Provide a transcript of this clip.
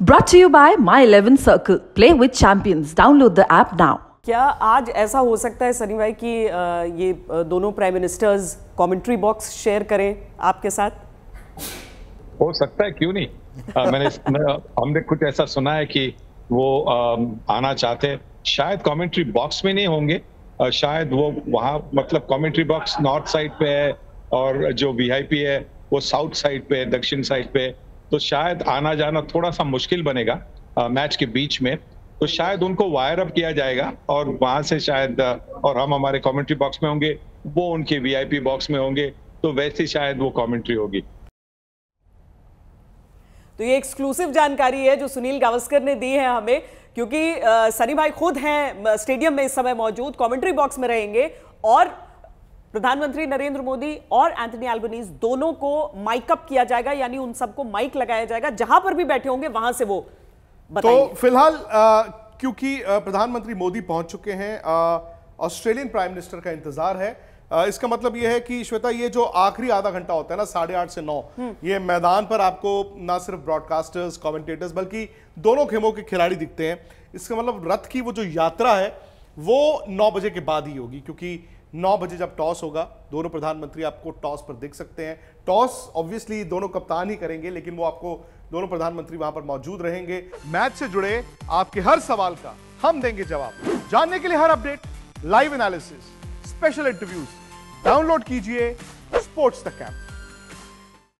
Brought to you by My Eleven Circle play with champions download the app now क्या आज ऐसा हो सकता है सनी भाई कि ये दोनों prime ministers commentary box share करें आपके साथ हो सकता है क्यों नहीं आ, मैंने हमने कुछ ऐसा सुना है कि वो आ, आना चाहते हैं शायद कमेंट्री बॉक्स में नहीं होंगे आ, शायद वो वहाँ मतलब कमेंट्री बॉक्स नॉर्थ साइड पे है और जो वीआईपी है वो साउथ साइड पे है दक्षिण साइड पे है तो शायद आना जाना थोड़ा सा मुश्किल बनेगा आ, मैच के बीच में तो शायद उनको वायर अप किया जाएगा और वहां से शायद और हम हमारे कमेंट्री बॉक्स में होंगे वो उनके वीआईपी बॉक्स में होंगे तो वैसे शायद वो कमेंट्री होगी तो ये एक्सक्लूसिव जानकारी है जो सुनील गावस्कर ने दी है हमें क्योंकि सनी भाई खुद हैं स्टेडियम में इस समय मौजूद कमेंट्री बॉक्स में रहेंगे और प्रधानमंत्री नरेंद्र मोदी और एंथनी एल्बनीज दोनों को माइकअप किया जाएगा यानी उन सबको माइक लगाया जाएगा जहां पर भी बैठे होंगे वहां से वो तो फिलहाल क्योंकि प्रधानमंत्री मोदी पहुंच चुके हैं ऑस्ट्रेलियन प्राइम मिनिस्टर का इंतजार है आ, इसका मतलब यह है कि श्वेता ये जो आखिरी आधा घंटा होता है ना साढ़े आठ से नौ हम्म। ये मैदान पर आपको ना सिर्फ ब्रॉडकास्टर्स कमेंटेटर्स बल्कि दोनों खेमों के खिलाड़ी दिखते हैं इसका मतलब रथ की वो जो यात्रा है वो नौ बजे के बाद ही होगी क्योंकि नौ बजे जब टॉस होगा दोनों प्रधानमंत्री आपको टॉस पर दिख सकते हैं टॉस ऑब्वियसली दोनों कप्तान ही करेंगे लेकिन वो आपको दोनों प्रधानमंत्री वहां पर मौजूद रहेंगे मैच से जुड़े आपके हर सवाल का हम देंगे जवाब जानने के लिए हर update live analysis special interviews download कीजिए स्पोर्ट्स तक ऐप